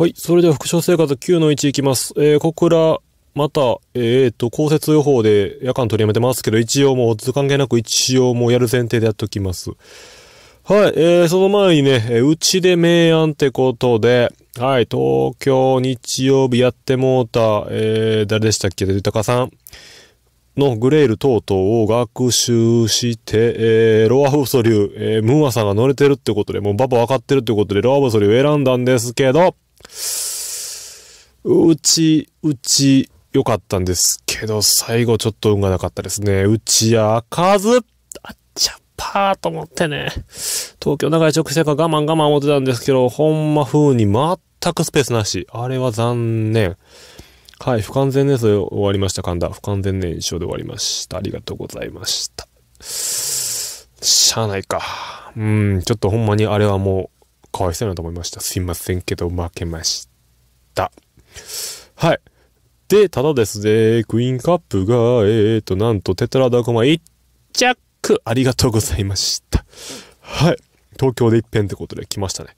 はい。それでは、副賞生活9の1いきます。えー、小倉、また、えー、っと、降雪予報で夜間取りやめてますけど、一応もう、図関係なく一応もうやる前提でやっときます。はい。えー、その前にね、えうちで明暗ってことで、はい。東京日曜日やってもうた、えー、誰でしたっけ豊さん。のグレール等々を学習して、えー、ロアフソリュー、えー、ムーアさんが乗れてるってことで、もうババ分かってるってことで、ロアフソリュー選んだんですけど、うち、うち、良かったんですけど、最後ちょっと運がなかったですね。うちや開かず、あっちゃパーと思ってね。東京長い直線か我慢我慢思ってたんですけど、ほんま風に全くスペースなし。あれは残念。はい、不完全燃焼で終わりました、神田。不完全燃焼で終わりました。ありがとうございました。しゃあないか。うん、ちょっとほんまにあれはもう、かわいそうだなと思いました。すいませんけど、負けました。はい。で、ただですね、クイーンカップが、えーと、なんと、テトラドコマ1着ありがとうございました。はい。東京で一遍ってことで来ましたね。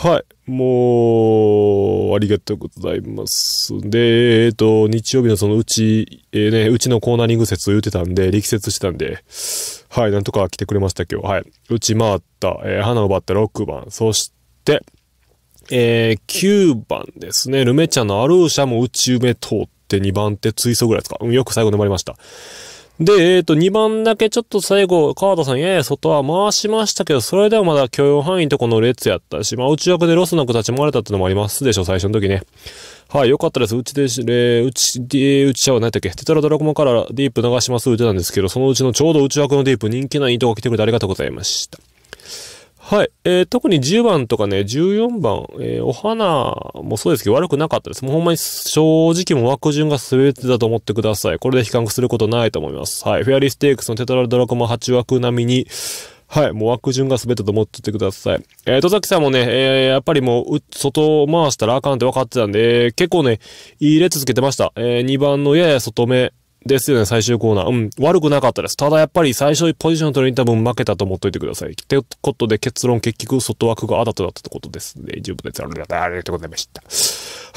はい。もう、ありがとうございます。で、えっ、ー、と、日曜日のそのうち、えー、ね、うちのコーナリング説言ってたんで、力説したんで、はい、なんとか来てくれました今日。はい。うち回った、えー、花奪った6番。そして、えー、9番ですね。ルメちゃんのアルーシャもち埋め通って2番手追走ぐらいですか。うん、よく最後粘りました。で、えっ、ー、と、2番だけちょっと最後、川田さん、やや外は回しましたけど、それではまだ許容範囲とこの列やったし、まあ、内枠でロスなく立ち回れたってのもありますでしょ、最初の時ね。はい、よかったです。うちで、えー、うち、えうちちゃう、何だっけ、テトラドラコマからディープ流します、打てたんですけど、そのうちのちょうど内枠のディープ、人気ないいとこ来てくれてありがとうございました。はい。えー、特に10番とかね、14番、えー、お花もそうですけど悪くなかったです。もうほんまに正直も枠順が全てだと思ってください。これで比較することないと思います。はい。フェアリーステークスのテトラルドラコも8枠並みに、はい、もう枠順が全てと思っててください。えー、戸崎さんもね、えー、やっぱりもう、外回したらあかんって分かってたんで、結構ね、入れ続けてました。えー、2番のやや外目、ですよね、最終コーナー。うん、悪くなかったです。ただやっぱり最初ポジション取りに行った分負けたと思っといてください。ってことで結論結局外枠があだとだったってことですね。十分です。ありがとうございました。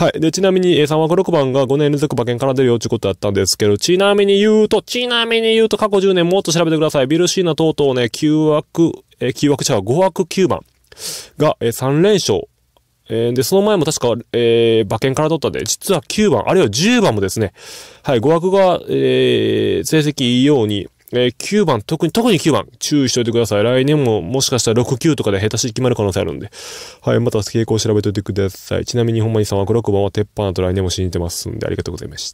はい。で、ちなみに、え3枠6番が5年連続馬券から出るよってことだったんですけど、ちなみに言うと、ちなみに言うと過去10年もっと調べてください。ビルシーナ等々ね、9枠、え9枠者ゃ5枠9番が、え3連勝。えー、で、その前も確か、えー、馬券から取ったんで、実は9番、あるいは10番もですね、はい、語学が、えー、成績いいように、えー、9番、特に、特に9番、注意しておいてください。来年ももしかしたら6、9とかで下手し決まる可能性あるんで。はい、また傾向を調べておいてください。ちなみに、ほんまにさんは5、6番は鉄板だと来年も信じてますんで、ありがとうございまし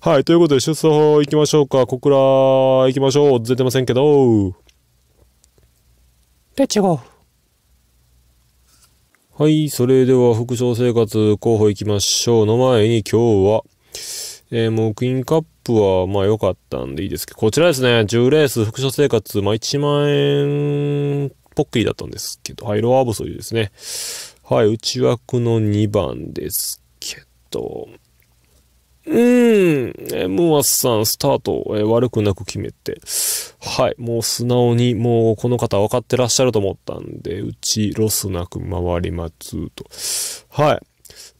た。はい、ということで、出走法行きましょうか。小倉行きましょう。ずれてませんけど。ペチゴ。はい、それでは副賞生活候補行きましょう。の前に今日は、えー、木印カップは、まあ良かったんでいいですけど、こちらですね、10レース副賞生活、まあ1万円ポッキーだったんですけど、はい、ロアーブソリですね。はい、内枠の2番ですけど、うん。えムーアスさん、スタート、え悪くなく決めて。はい。もう素直に、もうこの方分かってらっしゃると思ったんで、うちロスなく回りますと。はい。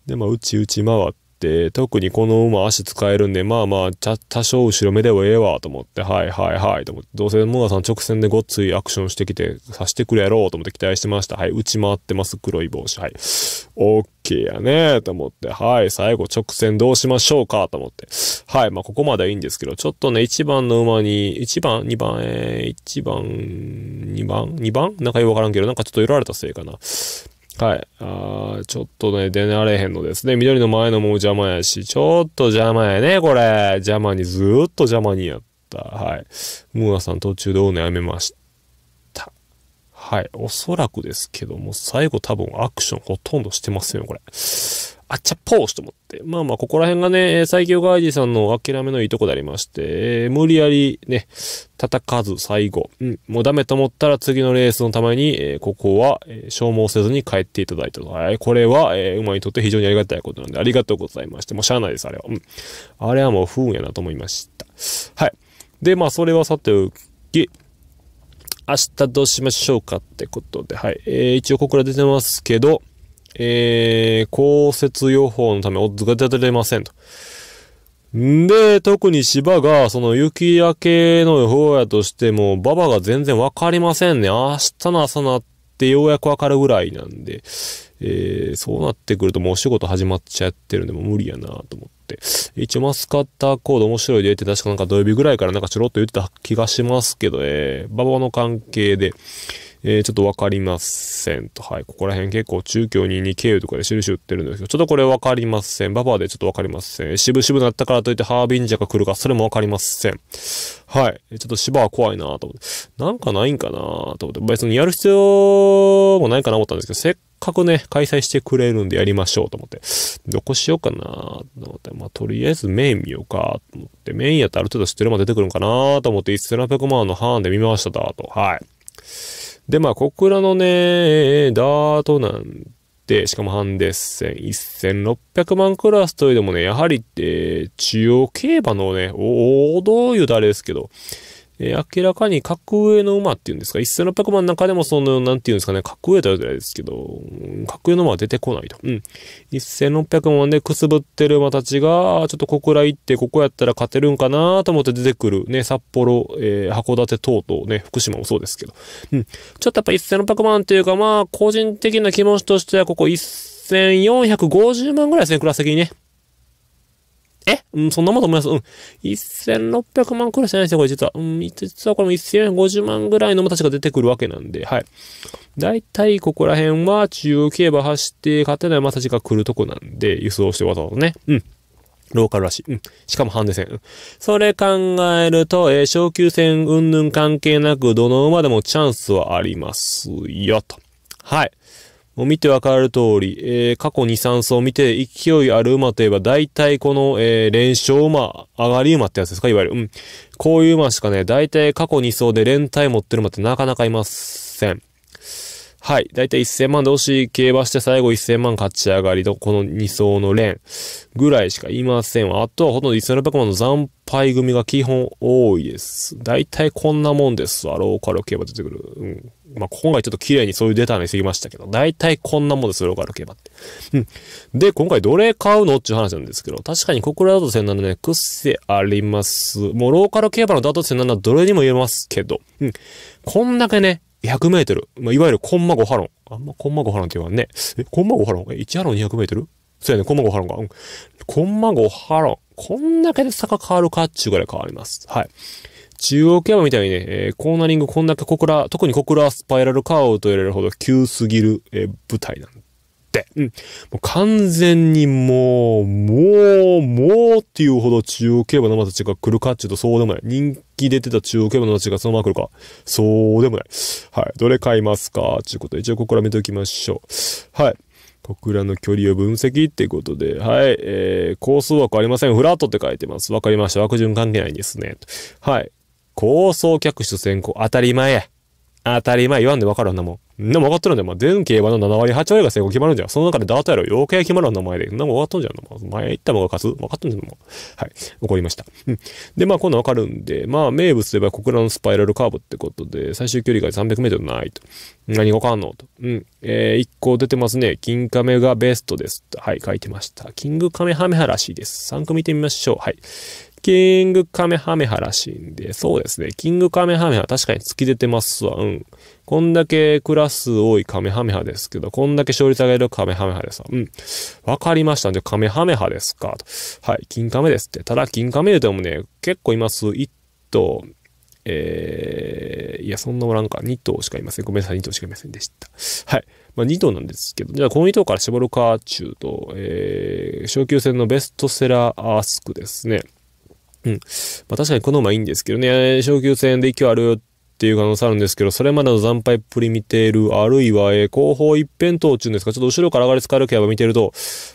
で、まあ、うちうち回って、、特にこの馬足使えるんで、まあまあ、多少後ろ目ではええわと思って、はいはいはいと思って、どうせモアさん直線でごっついアクションしてきて、さしてくれやろうと思って期待してました。はい、打ち回ってます、黒い帽子。はい。オッケーやねと思って、はい、最後直線どうしましょうかと思って。はい、まあここまではいいんですけど、ちょっとね、1番の馬に、1番、2番、えー、1番、2番、2番なんかよくわからんけど、なんかちょっと寄られたせいかな。はい。あちょっとね、出られへんのですね。緑の前のも邪魔やし、ちょっと邪魔やね、これ。邪魔に、ずーっと邪魔にやった。はい。ムーアさん途中でオーナーやめました。はい。おそらくですけども、最後多分アクションほとんどしてませんよ、これ。あっちゃっぽーしと思って。まあまあ、ここら辺がね、最強ガイジさんの諦めのいいとこでありまして、えー、無理やりね、叩かず最後、うん、もうダメと思ったら次のレースのために、えー、ここは、えー、消耗せずに帰っていただいたと。はい、これは、えー、馬にとって非常にありがたいことなんで、ありがとうございまして、もうしゃあないです、あれは。うん。あれはもう不運やなと思いました。はい。で、まあ、それはさておき、明日どうしましょうかってことで、はい。えー、一応ここから出てますけど、えー、降雪予報のため、オッズが出てませんと。んで、特に芝が、その雪明けの予報やとしても、馬場が全然わかりませんね。明日の朝なってようやくわかるぐらいなんで、えー、そうなってくるともうお仕事始まっちゃってるんで、もう無理やなと思って。一応マスカッターコード面白いでって確かなんか土曜日ぐらいからなんかちょろっと言ってた気がしますけど、えー、馬場の関係で、えー、ちょっとわかりませんと。はい。ここら辺結構中京22経由とかで印売ってるんですけど、ちょっとこれわかりません。ババアでちょっとわかりません。渋々なったからといってハービンジャが来るか、それもわかりません。はい。ちょっと芝は怖いなと思って。なんかないんかなと思って。別にやる必要もないかなと思ったんですけど、せっかくね、開催してくれるんでやりましょうと思って。どこしようかなと思って。まあ、とりあえずメイン見ようかと思って。メインやったらある程度知ってるま出てくるんかなと思って、1 7 0 0万のハーンで見ましたと。はい。で、まあ、小倉のね、ダートなんて、しかもハンデッセン、1600万クラスというでもね、やはり、って、中央競馬のね、王道ゆだれですけど、えー、明らかに格上の馬っていうんですか、1600万の中でもその、なんていうんですかね、格上とは言ないですけど、格上の馬は出てこないと。うん。1600万でくすぶってる馬たちが、ちょっと小倉行って、ここやったら勝てるんかなと思って出てくる。ね、札幌、えー、函館等々ね、福島もそうですけど。うん。ちょっとやっぱ1600万っていうか、まあ、個人的な気持ちとしては、ここ1450万ぐらいですね、クラス的にね。えうん、そんなもんと思います。うん。1600万くらいじゃないですよ、これ実は。うん、実はこれも1450万ぐらいのも確か出てくるわけなんで、はい。だいたいここら辺は中競馬走って勝てない馬たちが来るとこなんで、輸送してわざわざね。うん。ローカルらしい。うん。しかもハンデ戦。それ考えると、えー、昇級戦云々関係なく、どの馬でもチャンスはありますよ、と。はい。見てわかる通り、えー、過去2、3走を見て勢いある馬といえば、大体この、えー、連勝馬、上がり馬ってやつですかいわゆる。うん。こういう馬しかね、大体過去2走で連帯持ってる馬ってなかなかいません。はい。だいたい1000万で押し競馬して最後1000万勝ち上がりのこの2層の連ぐらいしかいませんわ。あとはほとんど1600万の惨敗組が基本多いです。だいたいこんなもんですわ。ローカル競馬出てくる。うん。まあ、今回ちょっと綺麗にそういうデータ見せぎましたけど、だいたいこんなもんです、ローカル競馬って。うん。で、今回どれ買うのっていう話なんですけど、確かに小倉だと1000なのね、あります。もうローカル競馬のだと1000などれにも言えますけど、うん。こんだけね、100メートル。まあ、いわゆるコンマゴハロン。あんまコンマゴハロンって言わんね。え、コンマゴハロンえ、1ハロン200メートルそうやね、コンマゴハロンが。うん。コンマゴハロン。こんだけで坂変わるかっちゅうぐらい変わります。はい。中央競馬みたいにね、えー、コーナリングこんだけ小倉、特に小倉スパイラルカーブと言われるほど急すぎる、えー、舞台なん、もう完全にもう、もう、もうっていうほど中央競馬の馬たちが来るかっていうとそうでもない。人気出てた中央競馬の馬たちがそのまま来るか。そうでもない。はい。どれ買いますかっていうことで、一応ここから見ておきましょう。はい。小倉の距離を分析っていうことで、はい、えー、高層枠ありません。フラットって書いてます。わかりました。枠順関係ないですね。はい。高層客室先行、当たり前。当たり前言わんで分かるんなもん。でも分かっとるんだよ。もう全競馬の7割、8割が成功決まるんじゃん。その中でダートやろ。余計決まるんだ、お前で。なも分かっとんじゃん。もう前行ったもが勝つ。分かっとんじゃん。もう。はい。怒りました。うん。で、まあ、今度分かるんで、まあ、名物といえば小倉のスパイラルカーブってことで、最終距離が300メートルないと。何が分かんのと。うん。えー、1個出てますね。金亀がベストです。はい、書いてました。キングカメハメハらしいです。3個見てみましょう。はい。キングカメハメハらしいんで、そうですね。キングカメハメハ確かに突き出てますわ。うん。こんだけクラス多いカメハメハですけど、こんだけ勝率上げるカメハメハですわ。うん。わかりました。じゃあカメハメハですか。はい。金カメですって。ただ、金カメ言うてもね、結構います。1頭、えー、いや、そんなおらんか。2頭しかいません。ごめんなさい。2頭しかいませんでした。はい。まあ、2頭なんですけど、じゃあこの2頭から絞るか、中と、えー、昇級戦のベストセラーアスクですね。うん。まあ確かにこの馬いいんですけどね、昇級戦で勢いあるっていう可能性あるんですけど、それまでの惨敗っぷり見ている、あるいは、えー、後方一辺倒っていうんですか、ちょっと後ろから上がり疲れ競馬見てると、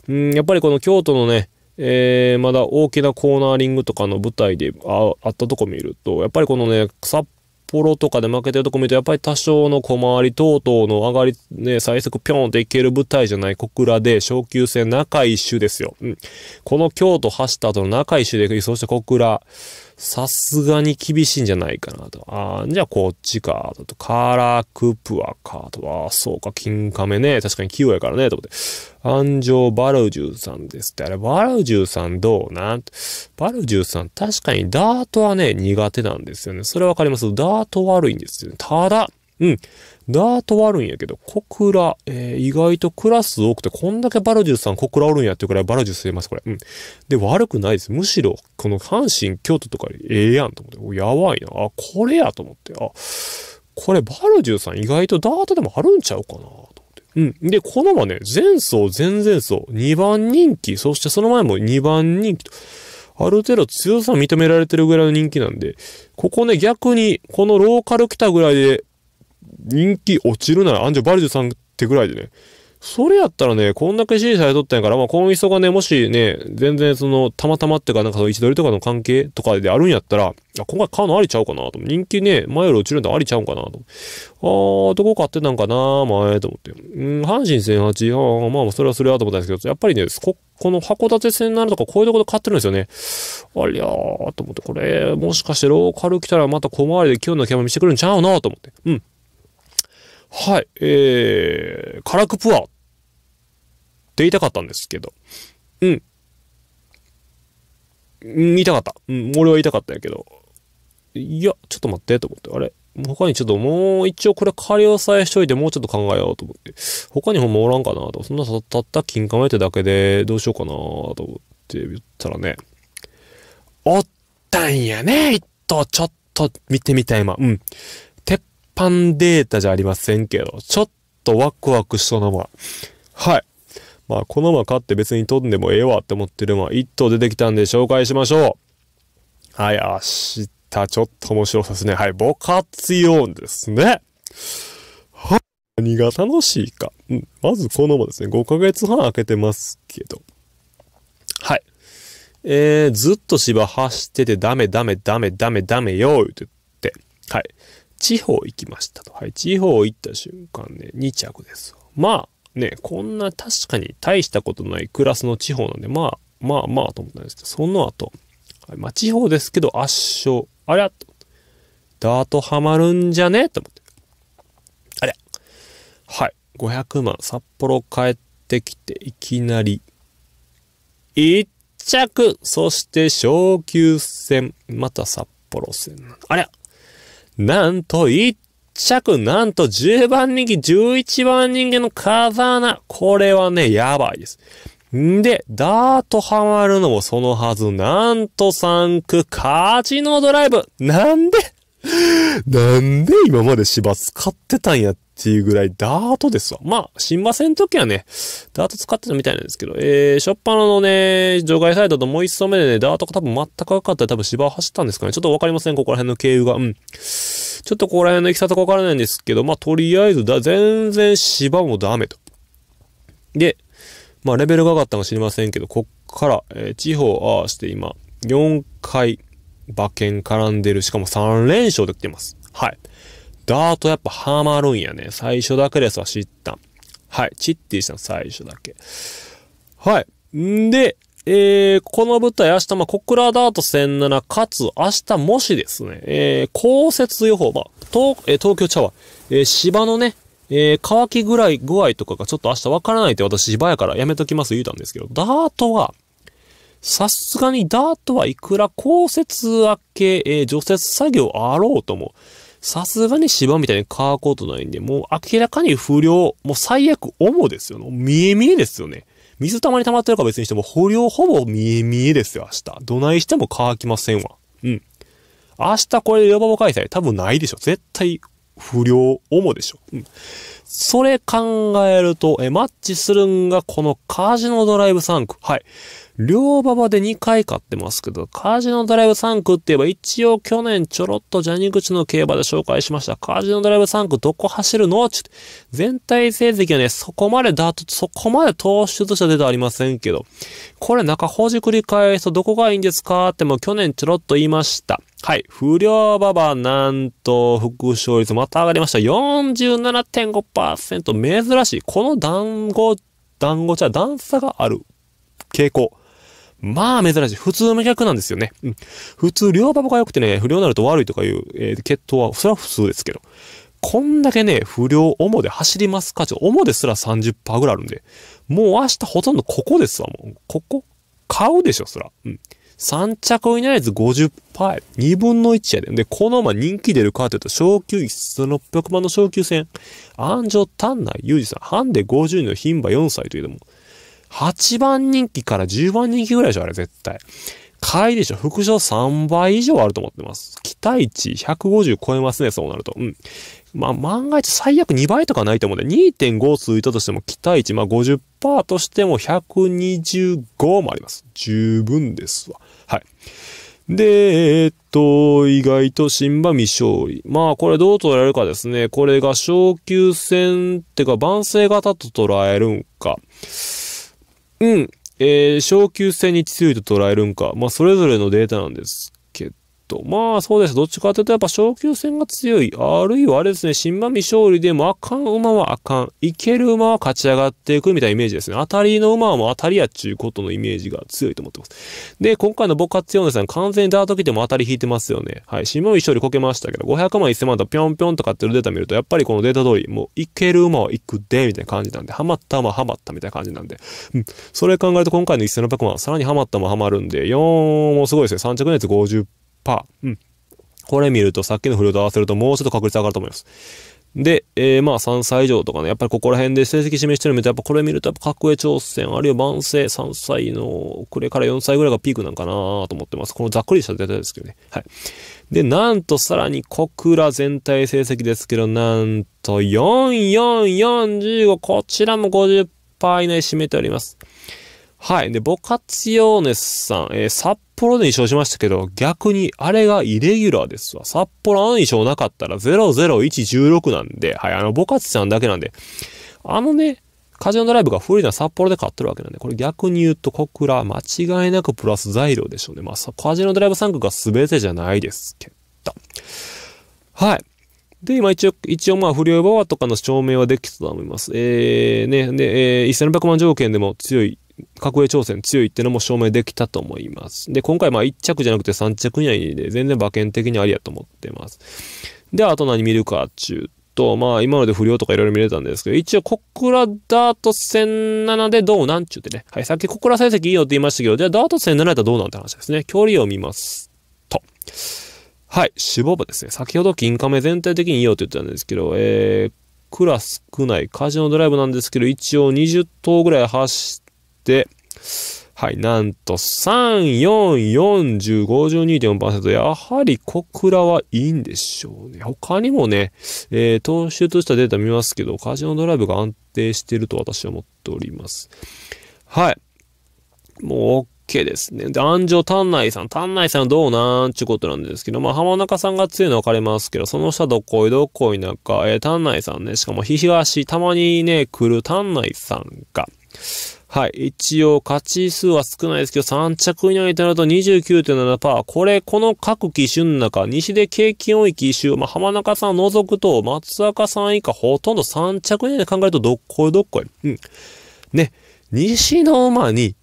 うん、やっぱりこの京都のね、えー、まだ大きなコーナーリングとかの舞台でああったとこ見ると、やっぱりこのね、札ポロとかで負けてるとこ見ると、やっぱり多少の小回り等々の上がり、ね、最速ピョンっていける舞台じゃない小倉で、昇級戦中一周ですよ。うん。この京都走った後の中一周でそして小倉。さすがに厳しいんじゃないかなと。あじゃあこっちか、と。カラクプアか、と。あそうか、金亀ね。確かに器用やからね、と思って。安城バルジュさんですって。あれ、バルジュさんどうなんバルジュさん、確かにダートはね、苦手なんですよね。それわかりますダート悪いんですよね。ただ、うん。ダートはあるんやけど、小倉、えー、意外とクラス多くて、こんだけバルジュスさん小倉おるんやってくらいバルジュスえます、これ。うん。で、悪くないです。むしろ、この阪神、京都とかええやんと思って、やばいな。あ、これやと思って、あ、これバルジュさん意外とダートでもあるんちゃうかなと思って。うん。で、このまね、前走、前々走、2番人気、そしてその前も2番人気と、ある程度強さ認められてるぐらいの人気なんで、ここね、逆に、このローカル来たぐらいで、人気落ちるなら、アンジュバルジュさんってぐらいでね。それやったらね、こんだけ支持されとったんやから、まあ、この人がね、もしね、全然その、たまたまってか、なんかその位置取りとかの関係とかであるんやったら、あ、今回買うのありちゃうかなと。人気ね、前より落ちるんだありちゃうんかなと。あー、どこ買ってたんかな前と思って。うん、阪神戦8、あまあまあ、それはそれはと思ったんですけど、やっぱりね、こ、この函館戦なるとか、こういうとこで買ってるんですよね。ありゃーと思って、これ、もしかしてローカル来たらまた小回りで今日のキャ見してくるんちゃうなと思って。うん。はい、えー、カラクプアって言いたかったんですけど、うん。言いたかった。うん、俺は言いたかったんやけど、いや、ちょっと待ってと思って、あれ他にちょっともう一応これ仮押さえしといてもうちょっと考えようと思って、他にもおらんかなと、そんなたった金構えてだけでどうしようかなと思って言ったらね、おったんやね、一頭ちょっと見てみたい今。うん。般データじゃありませんけど、ちょっとワクワクしそうなもん。はい。まあ、このまま買って別に飛んでもええわって思ってるは、1頭出てきたんで紹介しましょう。はい、明日ちょっと面白さですね。はい、ボカツヨンですね。は、何が楽しいか。うん、まずこのまですね、5ヶ月半開けてますけど。はい。えー、ずっと芝走っててダメダメダメダメダメよ、言って。はい。地方行きましたと。はい、地方行った瞬間ね、2着です。まあ、ね、こんな確かに大したことないクラスの地方なんで、まあ、まあまあと思ったんですけど、その後、はい、まあ地方ですけど圧勝。あれダートハマるんじゃねと思って。あれはい、500万、札幌帰ってきて、いきなり、1着そして昇級戦、また札幌戦。あれなんと一着、なんと10番人気、11番人気の風穴。これはね、やばいです。んで、ダートハマるのもそのはず、なんと3区、カジノドライブ。なんでなんで今まで芝使ってたんやっていうぐらいダートですわ。まあ、新馬戦の時はね、ダート使ってたみたいなんですけど、えー、しょっぱなのね、除外サイドともう一層目でね、ダートが多分全くかかったら多分芝を走ったんですかね。ちょっとわかりません、ここら辺の経由が。うん。ちょっとここら辺の行き方がわからないんですけど、まあ、とりあえずだ、全然芝もダメと。で、まあ、レベルが上がったのかしれませんけど、こっから、えー、地方ああして今、4回、馬券絡んでる。しかも3連勝で来てます。はい。ダートやっぱハマるんやね。最初だけですわ、知ったん。はい。チッティした最初だけ。はい。んで、えー、この舞台明日、ま小倉ダート1007、かつ、明日もしですね、えー、降雪予報、まあ、東、えー、東京茶は、えー、芝のね、えー、乾きぐらい、具合とかがちょっと明日わからないって私芝やからやめときます言うたんですけど、ダートは、さすがにダートはいくら降雪明け、えー、除雪作業あろうとも、さすがに芝みたいに乾くことないんで、もう明らかに不良、もう最悪、主ですよ、ね。見え見えですよね。水たまに溜まってるか別にしても、不良ほぼ見え見えですよ、明日。どないしても乾きませんわ。うん。明日これ、ヨバボ開催多分ないでしょ。絶対不良主でしょ。うん。それ考えると、え、マッチするんがこのカジノドライブ3区。はい。両馬場で2回買ってますけど、カジノドライブ3区って言えば一応去年ちょろっとジャニ口の競馬で紹介しました。カジノドライブ3区どこ走るのちって、全体成績はね、そこまでダート、そこまで投手としては出てありませんけど、これ中ほじくり返すとどこがいいんですかっても去年ちょろっと言いました。はい。不良ババ、なんと、副勝率また上がりました。47.5%。珍しい。この団子、団子茶、段差がある傾向。まあ珍しい。普通の逆なんですよね。うん。普通、両ババが良くてね、不良になると悪いとかいう、えー、血統は、それは普通ですけど。こんだけね、不良、主で走りますかちょ、主ですら30%ぐらいあるんで。もう明日ほとんどここですわ、もう。ここ買うでしょ、そら。うん。3着以内率50パー、2分の1やで。で、このま人気出るかというと、昇級1600万の昇級戦。安城丹内裕二さん、ハンデ50人の牝馬4歳というのも、8番人気から10番人気ぐらいでしょ、あれ絶対。買いでしょ。副賞3倍以上あると思ってます。期待値150超えますね、そうなると。うん。まあ、万が一最悪2倍とかないと思うんで、2.5続いたとしても期待値、まあ50%としても125もあります。十分ですわ。はい。で、えー、っと、意外と新馬未勝利。まあ、これどう捉えるかですね。これが昇級戦ってか、万世型と捉えるんか。うん。えー、昇級戦に強いと捉えるんか。まあ、それぞれのデータなんですと。まあそうです。どっちかというとやっぱ昇級戦が強い。あるいはあれですね、新馬未勝利でもあかん馬はあかん。いける馬は勝ち上がっていくみたいなイメージですね。当たりの馬はもう当たりやっちゅうことのイメージが強いと思ってます。で、今回の僕活用のヨさん完全にダート来ても当たり引いてますよね。はい。新馬未勝利こけましたけど、500万1000万とぴょんぴょんとかってるデータ見ると、やっぱりこのデータ通り、もういける馬は行くで、みたいな感じなんで、ハマった馬はハマったみたいな感じなんで。うん。それ考えると今回の1600万、さらにハマった馬はハマるんで、4もすごいですね。3着熱50うん。これ見るとさっきの不良と合わせるともうちょっと確率上がると思います。で、えー、まあ3歳以上とかね、やっぱりここら辺で成績示してるの見て、やっぱこれ見るとやっぱ格上挑戦、あるいは万世3歳の遅れから4歳ぐらいがピークなんかなと思ってます。このざっくりしたデータですけどね。はい。で、なんとさらに小倉全体成績ですけど、なんと4445、こちらも50%以内占めております。はい。で、ボカツヨーネスさん、えー、札幌で2勝しましたけど、逆にあれがイレギュラーですわ。札幌あの2勝なかったら00116なんで、はい、あの、ボカツさんだけなんで、あのね、カジノドライブが不利な札幌で勝ってるわけなんで、これ逆に言うと小倉、間違いなくプラス材料でしょうね。まあ、カジノドライブ3区が全てじゃないですけど。はい。で、今一応、一応まあ、不良バーとかの証明はできたと思います。えー、ね、で、えー、1600万条件でも強い格上挑戦強いってのも証明できたと思います。で、今回まあ1着じゃなくて3着以内で全然馬券的にありやと思ってます。で、あと何見るかっちゅうと、まあ今ので不良とかいろいろ見れたんですけど、一応小倉ダート1007でどうなんちゅうてね。はい、さっき小倉成績いいよって言いましたけど、じゃあダート1007やったらどうなんって話ですね。距離を見ますと。はい、脂肪部ですね。先ほど金亀全体的にいいよって言ったんですけど、えー、クラス少ないカジノドライブなんですけど、一応20頭ぐらい走っ、はい、なんと3、4、40、52.4%。やはり小倉はいいんでしょうね。他にもね、えー、投手としたデータ見ますけど、カジノドライブが安定してると私は思っております。はい。もう OK ですね。で、安城丹内さん。丹内さんどうなんちゅうことなんですけど、まあ、浜中さんが強いの分かりますけど、その下どこいどこいなんか、えー、丹内さんね、しかも東、たまにね、来る丹内さんが、はい。一応、勝ち数は少ないですけど、3着以内になると29.7%。これ、この各機種の中、西で景気多い機種、まあ、浜中さん除くと、松坂さん以下、ほとんど3着以内で考えると、どっこいどっこい。うん。ね、西の馬に、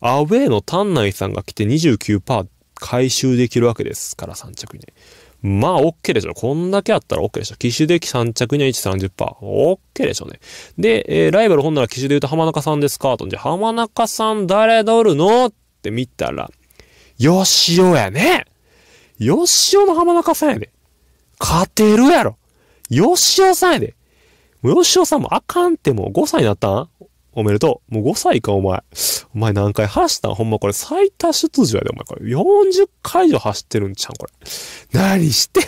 アウェイの丹内さんが来て29%回収できるわけですから、3着以内。まあ、OK でしょ。こんだけあったら OK でしょ。機種で3着には1、30%。OK でしょね。で、えー、ライバル本なら機種で言うと浜中さんですかと。じゃ、浜中さん誰乗るのって見たら、よしおやね。よしおの浜中さんやで。勝てるやろ。よしおさんやで。もうよしおさんもあかんってもう5歳になったんおめでとう。もう5歳か、お前。お前何回走ったんほんまこれ最多出場やで、お前これ。40回以上走ってるんちゃうこれ。何して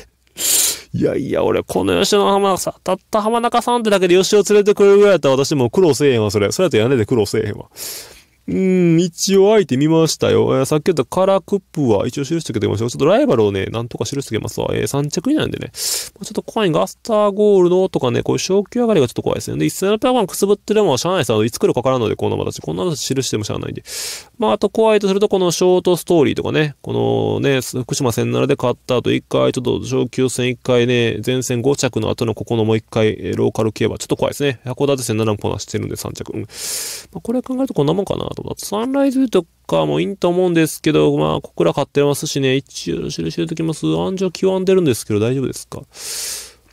いやいや、俺、この吉野浜さ、たった浜中さんってだけで吉を連れてくれるぐらいやったら私もう苦労せえへんわ、それ。それやったら屋根で苦労せえへんわ。うん、一応あえてみましたよ。えさっき言ったカラクップは一応印しけてましう。ちょっとライバルをね、なんとか印してけますわ。えー、3着以内なんでね。ちょっと怖いガスターゴールドとかね、こういう昇級上がりがちょっと怖いですね。で、1700万くすぶってるもんしゃあないの、いつ来るかからんので、こんな話、こんなの印してもしゃあないんで。まあ、あと怖いとすると、このショートストーリーとかね、このね、福島戦7で勝った後、1回、ちょっと昇級戦1回ね、前線5着の後のここのもう1回、ローカル競馬、ちょっと怖いですね。函館戦7もこなしてるんで3着。うん、まあ、これ考えるとこんなもんかな。とか、サンライズとかもいいと思うんですけど、まあ、こから買ってますしね、一応、印入れときます。暗示は極んでるんですけど、大丈夫ですか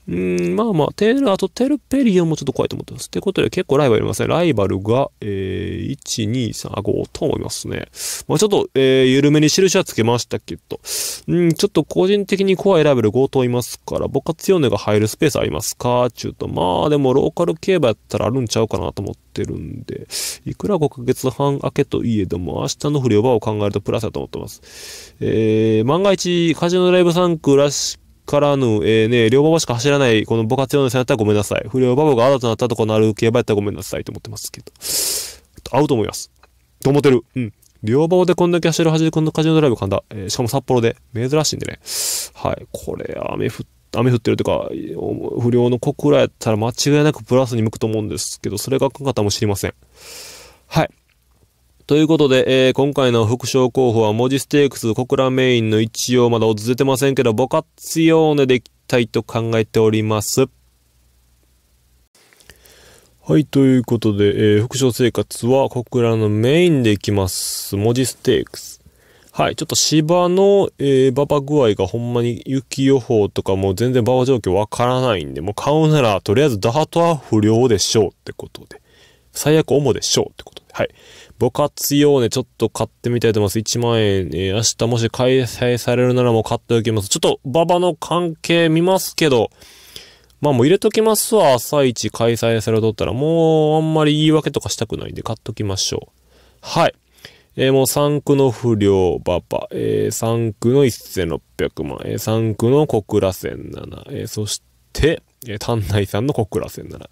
うん、まあまあ、テール、あとテルペリオンもちょっと怖いと思ってます。ってことで結構ライバルいますね。ライバルが、えー、1、2、3、5と思いますね。まあちょっと、えー、緩めに印はつけましたけど、うん、ちょっと個人的に怖いライバル5頭いますから、僕は強音が入るスペースありますかちゅうと、まあでもローカル競馬やったらあるんちゃうかなと思ってるんで、いくら5ヶ月半明けといえども、明日の不良場を考えるとプラスだと思ってます。えー、万が一、カジノライブサンクらしく、からぬ、えー、ね、両馬場しか走らない、この部活用の線だったらごめんなさい。不良馬場が新たなったとこのある競馬やったらごめんなさいと思ってますけど。合うと思います。と思ってる。うん。両馬場でこんだけ走る走り、こんなカジノドライブんだ。えー、しかも札幌で。珍しいんでね。はい。これ、雨降って、雨降ってるというか、不良の小倉やったら間違いなくプラスに向くと思うんですけど、それがかかったも知りません。はい。ということで、えー、今回の副賞候補は文字ステークス小倉メインの一応まだ落ちてませんけど、ボカッツヨーネでいきたいと考えております。はい、ということで、えー、副賞生活は小倉のメインでいきます。文字ステークス。はい、ちょっと芝の、えー、馬場具合がほんまに雪予報とかもう全然馬場状況わからないんで、もう買うならとりあえずダートは不良でしょうってことで、最悪主でしょうってことで、はい。部活用ね、ちょっと買ってみたいと思います。1万円、えー、明日もし開催されるならもう買っておきます。ちょっと、馬場の関係見ますけど、まあもう入れときますわ。朝一開催されとったら、もうあんまり言い訳とかしたくないんで買っときましょう。はい。えー、もう3区の不良馬場、えー、3区の1600万、えー、3区の小倉線7、えー、そして、えー、丹内さんの小倉線7、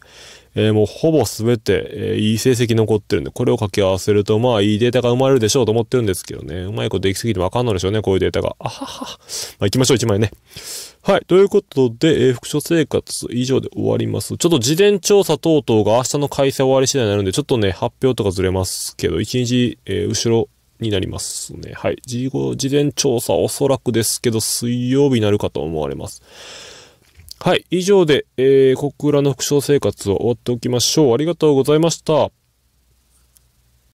えー、もうほぼ全て、えー、いい成績残ってるんで、これを掛け合わせると、まあいいデータが生まれるでしょうと思ってるんですけどね。うまいことできすぎてわかんないでしょうね、こういうデータが。あはは。まあ行きましょう、1枚ね。はい。ということで、えー、副所生活以上で終わります。ちょっと事前調査等々が明日の開催終わり次第になるんで、ちょっとね、発表とかずれますけど、1日、えー、後ろ、になりますね。はい。事前調査おそらくですけど、水曜日になるかと思われます。はい、以上で、えー、小倉の副賞生活を終わっておきましょう。ありがとうございました。